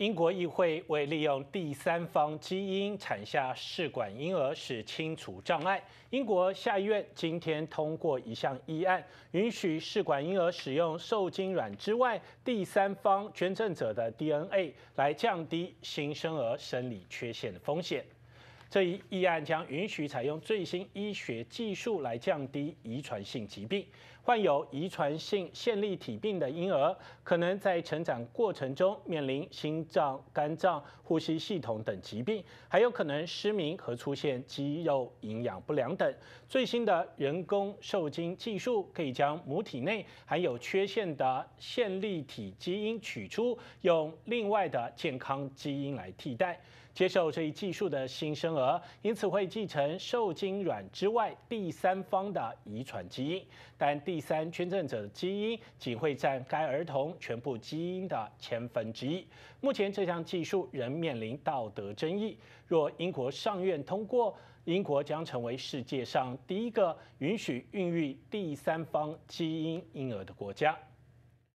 英国议会为利用第三方基因产下试管婴儿，是清除障碍。英国下议院今天通过一项议案，允许试管婴儿使用受精卵之外第三方捐赠者的 DNA，来降低新生儿生理缺陷的风险。这一议案将允许采用最新医学技术来降低遗传性疾病。患有遗传性线粒体病的婴儿，可能在成长过程中面临心脏、肝脏、呼吸系统等疾病，还有可能失明和出现肌肉营养不良等。最新的人工受精技术可以将母体内含有缺陷的线粒体基因取出，用另外的健康基因来替代。接受这一技术的新生儿。因此会继承受精卵之外第三方的遗传基因，但第三捐赠者的基因仅会占该儿童全部基因的千分之一。目前这项技术仍面临道德争议。若英国上院通过，英国将成为世界上第一个允许孕育第三方基因婴儿的国家。